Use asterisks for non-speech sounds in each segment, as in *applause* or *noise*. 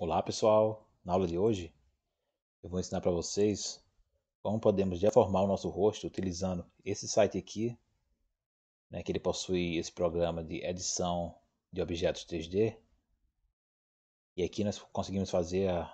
Olá pessoal, na aula de hoje eu vou ensinar para vocês como podemos deformar o nosso rosto utilizando esse site aqui, né, que ele possui esse programa de edição de objetos 3D. E aqui nós conseguimos fazer a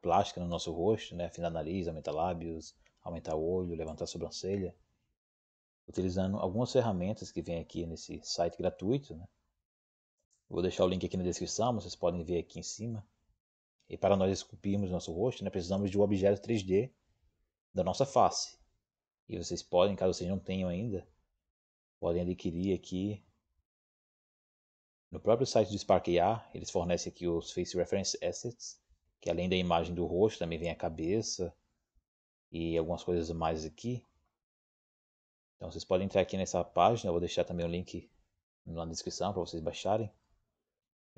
plástica no nosso rosto, né, afinar nariz, aumentar lábios, aumentar o olho, levantar a sobrancelha, utilizando algumas ferramentas que vem aqui nesse site gratuito. Né. Vou deixar o link aqui na descrição, vocês podem ver aqui em cima. E para nós esculpirmos nosso rosto, né, precisamos de um objeto 3D da nossa face. E vocês podem, caso vocês não tenham ainda, podem adquirir aqui no próprio site do Spark AR, eles fornecem aqui os Face Reference Assets, que além da imagem do rosto, também vem a cabeça e algumas coisas mais aqui. Então vocês podem entrar aqui nessa página, eu vou deixar também o link na descrição para vocês baixarem.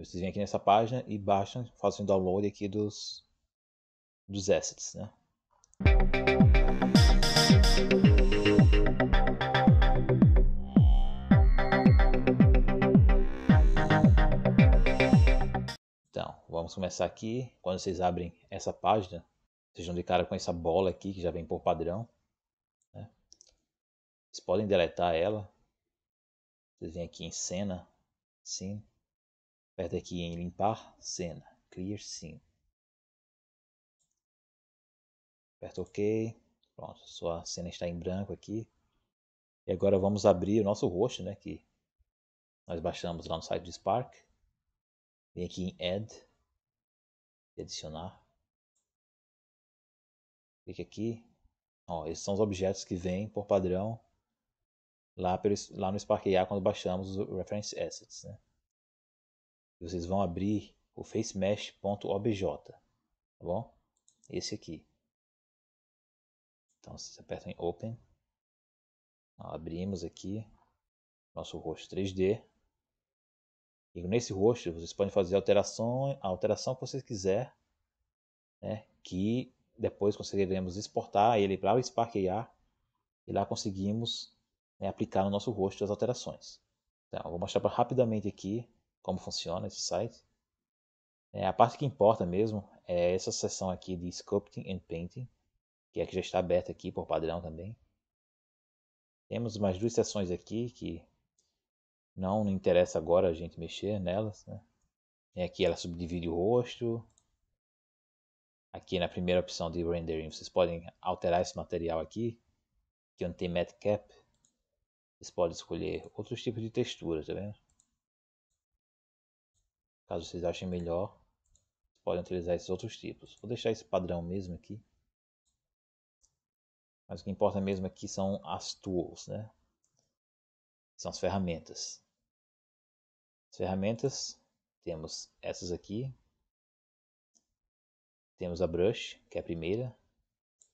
Vocês vêm aqui nessa página e baixam, fazem download aqui dos, dos assets, né? Então, vamos começar aqui. Quando vocês abrem essa página, vocês vão de cara com essa bola aqui, que já vem por padrão. Né? Vocês podem deletar ela. Vocês vêm aqui em cena, sim. Aperta aqui em limpar cena. Clear scene. Aperta OK. Pronto, sua cena está em branco aqui. E agora vamos abrir o nosso rosto, né, que nós baixamos lá no site do Spark. Vem aqui em Add, adicionar. Clique aqui. Ó, esses são os objetos que vêm por padrão lá, pelo, lá no Spark AI quando baixamos o Reference Assets, né vocês vão abrir o facemesh.obj, tá bom? Esse aqui. Então vocês apertam em Open, abrimos aqui nosso rosto 3D. E nesse rosto vocês podem fazer alterações, a alteração que vocês quiser, né? que depois conseguiremos exportar ele para o Spark AI e lá conseguimos né, aplicar no nosso rosto as alterações. Então, vou mostrar rapidamente aqui como funciona esse site. É, a parte que importa mesmo é essa seção aqui de Sculpting and Painting, que é que já está aberta aqui por padrão também. Temos mais duas seções aqui que não interessa agora a gente mexer nelas. Né? E aqui ela subdivide o rosto. Aqui na primeira opção de rendering vocês podem alterar esse material aqui, que é onde tem Cap. Vocês podem escolher outros tipos de textura, tá vendo? Caso vocês achem melhor, podem utilizar esses outros tipos. Vou deixar esse padrão mesmo aqui. Mas o que importa mesmo aqui são as tools, né? São as ferramentas. As ferramentas, temos essas aqui. Temos a brush, que é a primeira,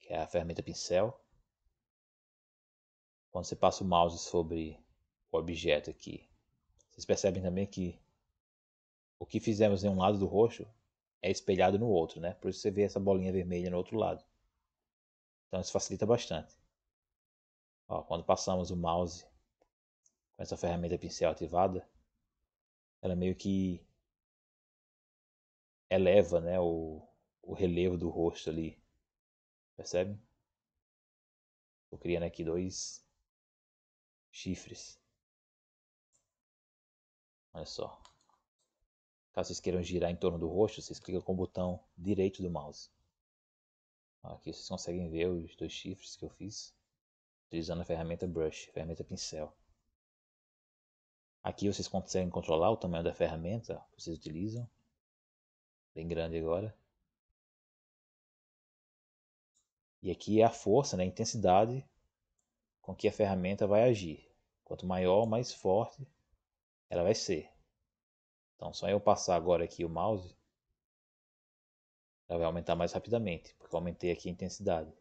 que é a ferramenta pincel. Quando você passa o mouse sobre o objeto aqui, vocês percebem também que o que fizemos em um lado do roxo é espelhado no outro, né? Por isso você vê essa bolinha vermelha no outro lado. Então isso facilita bastante. Ó, quando passamos o mouse com essa ferramenta pincel ativada, ela meio que eleva né, o, o relevo do rosto ali. Percebe? Estou criando aqui dois chifres. Olha só. Caso vocês queiram girar em torno do rosto, vocês clicam com o botão direito do mouse. Aqui vocês conseguem ver os dois chifres que eu fiz utilizando a ferramenta Brush, ferramenta pincel. Aqui vocês conseguem controlar o tamanho da ferramenta que vocês utilizam. Bem grande agora. E aqui é a força, né, a intensidade com que a ferramenta vai agir. Quanto maior, mais forte ela vai ser. Então, só eu passar agora aqui o mouse, ela vai aumentar mais rapidamente, porque eu aumentei aqui a intensidade.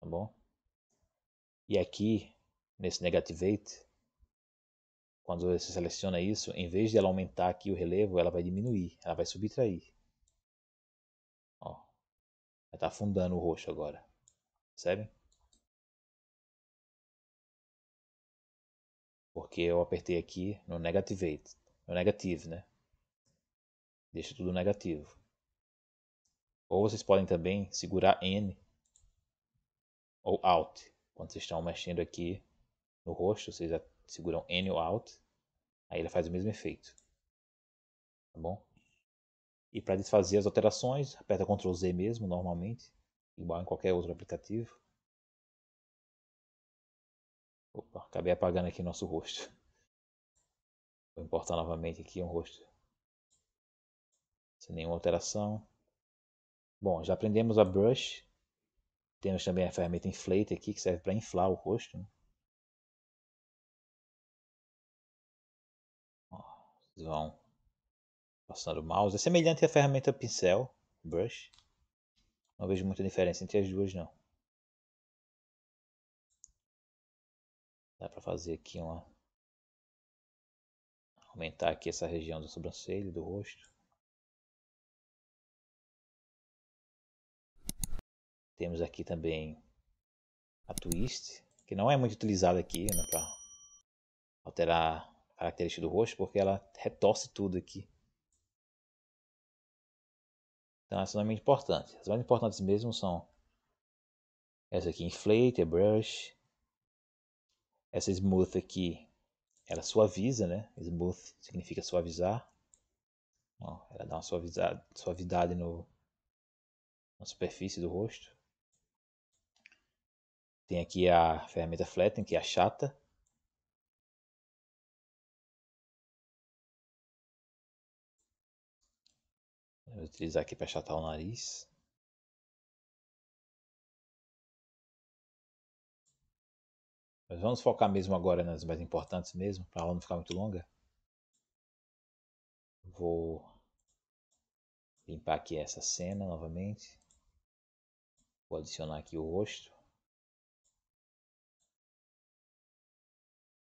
Tá bom? E aqui, nesse negativate, quando você seleciona isso, em vez de ela aumentar aqui o relevo, ela vai diminuir, ela vai subtrair. Ó, já está afundando o roxo agora, percebe? Porque eu apertei aqui no negativate. É o negativo, né? Deixa tudo negativo. Ou vocês podem também segurar N ou Alt. Quando vocês estão mexendo aqui no rosto, vocês seguram N ou Alt. Aí ele faz o mesmo efeito. Tá bom? E para desfazer as alterações, aperta Ctrl Z mesmo, normalmente, igual em qualquer outro aplicativo. Opa, acabei apagando aqui nosso rosto. Vou importar novamente aqui um rosto sem nenhuma alteração. Bom, já aprendemos a brush. Temos também a ferramenta inflate aqui que serve para inflar o rosto. Né? Vocês vão passando o mouse. É semelhante à ferramenta pincel, brush. Não vejo muita diferença entre as duas não. Dá para fazer aqui uma aumentar aqui essa região da sobrancelha, do rosto. Temos aqui também a twist, que não é muito utilizada aqui né, para alterar a característica do rosto, porque ela retorce tudo aqui. Então, essa não é muito importante. As mais importantes mesmo são essa aqui, Inflate, Brush, essa Smooth aqui, ela suaviza, né? Smooth significa suavizar. Ó, ela dá uma suavidade, suavidade no, na superfície do rosto. Tem aqui a ferramenta flatten, que é a chata. Vou utilizar aqui para achatar o nariz. Mas vamos focar mesmo agora nas mais importantes mesmo, para ela não ficar muito longa. Vou limpar aqui essa cena novamente. Vou adicionar aqui o rosto.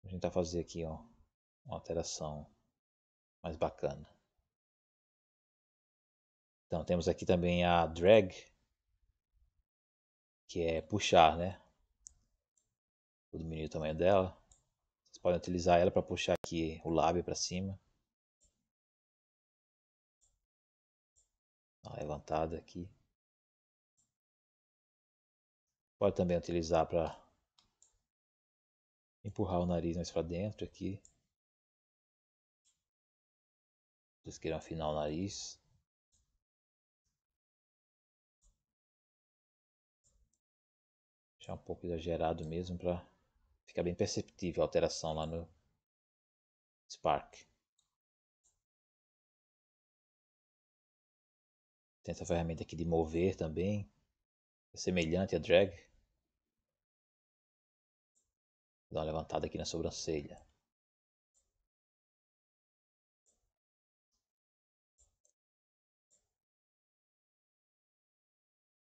Vou tentar fazer aqui ó, uma alteração mais bacana. Então temos aqui também a drag, que é puxar, né? vou diminuir o tamanho dela. Vocês podem utilizar ela para puxar aqui o lábio para cima. Uma levantada aqui. Pode também utilizar para empurrar o nariz mais para dentro aqui. Vocês queiram afinar o nariz. Deixar um pouco exagerado mesmo para Fica bem perceptível a alteração lá no Spark. Tem essa ferramenta aqui de mover também. É semelhante a drag. Dá uma levantada aqui na sobrancelha.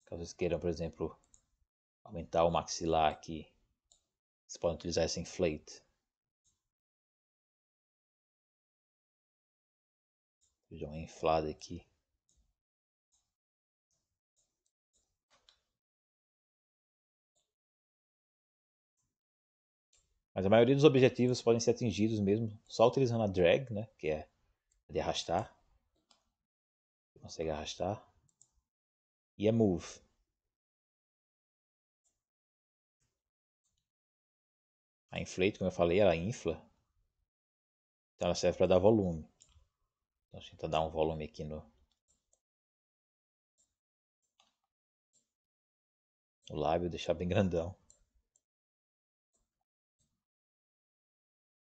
Caso vocês queiram, por exemplo, aumentar o maxilar aqui você podem utilizar esse inflate. Vejam dar é uma inflada aqui. Mas a maioria dos objetivos podem ser atingidos mesmo só utilizando a drag, né? Que é de arrastar. Você consegue arrastar. E a move. A inflate, como eu falei, ela infla. Então ela serve para dar volume. Então a gente tenta dar um volume aqui no, no lábio, deixar bem grandão.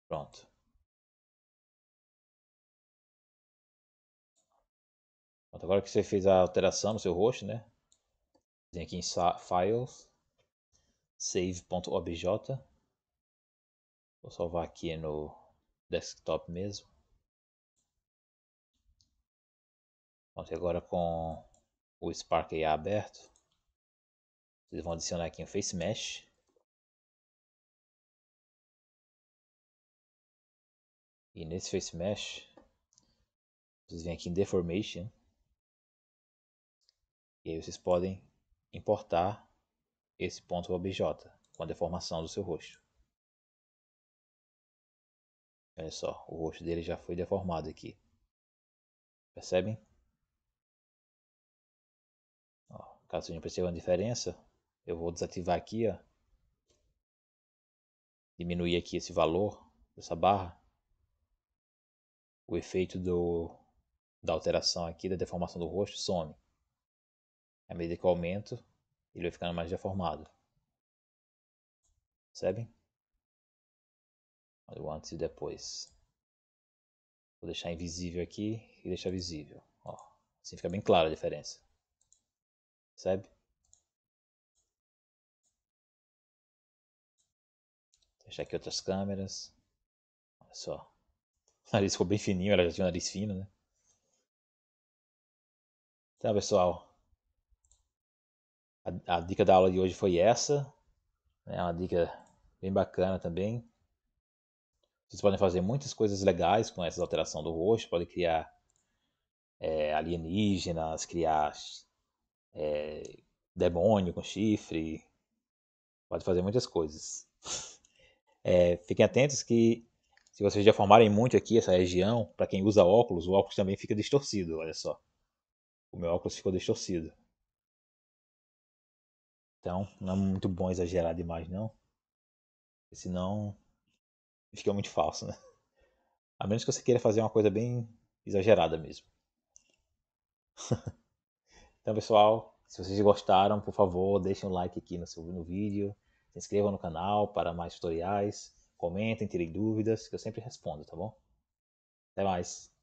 Pronto. Pronto, agora que você fez a alteração no seu rosto, né? Vem aqui em Files, Save.obj. Vou salvar aqui no desktop mesmo. Pronto, agora com o Spark AI aberto, vocês vão adicionar aqui um Face Mesh. E nesse Face Mesh, vocês vêm aqui em Deformation. E aí vocês podem importar esse ponto OBJ com a deformação do seu rosto. Olha só, o rosto dele já foi deformado aqui. Percebem? Ó, caso não percebam a diferença, eu vou desativar aqui, ó. Diminuir aqui esse valor dessa barra. O efeito do, da alteração aqui, da deformação do rosto, some. À medida que eu aumento, ele vai ficando mais deformado. Percebem? o antes e depois. Vou deixar invisível aqui e deixar visível. Ó, assim fica bem clara a diferença. Percebe? Deixar aqui outras câmeras. Olha só. O nariz ficou bem fininho, ela já tinha o nariz fino, né? Então, pessoal. A, a dica da aula de hoje foi essa. É uma dica bem bacana também. Vocês podem fazer muitas coisas legais com essa alteração do rosto, podem criar é, alienígenas, criar é, demônio com chifre, pode fazer muitas coisas. É, *laughs* fiquem atentos que se vocês já formarem muito aqui essa região, para quem usa óculos, o óculos também fica distorcido, olha só. O meu óculos ficou distorcido. Então, não é muito bom exagerar demais não. senão fica muito falso, né? A menos que você queira fazer uma coisa bem exagerada mesmo. *laughs* então, pessoal, se vocês gostaram, por favor, deixem um like aqui no, seu, no vídeo, se inscrevam no canal para mais tutoriais, comentem, tirem dúvidas, que eu sempre respondo, tá bom? Até mais!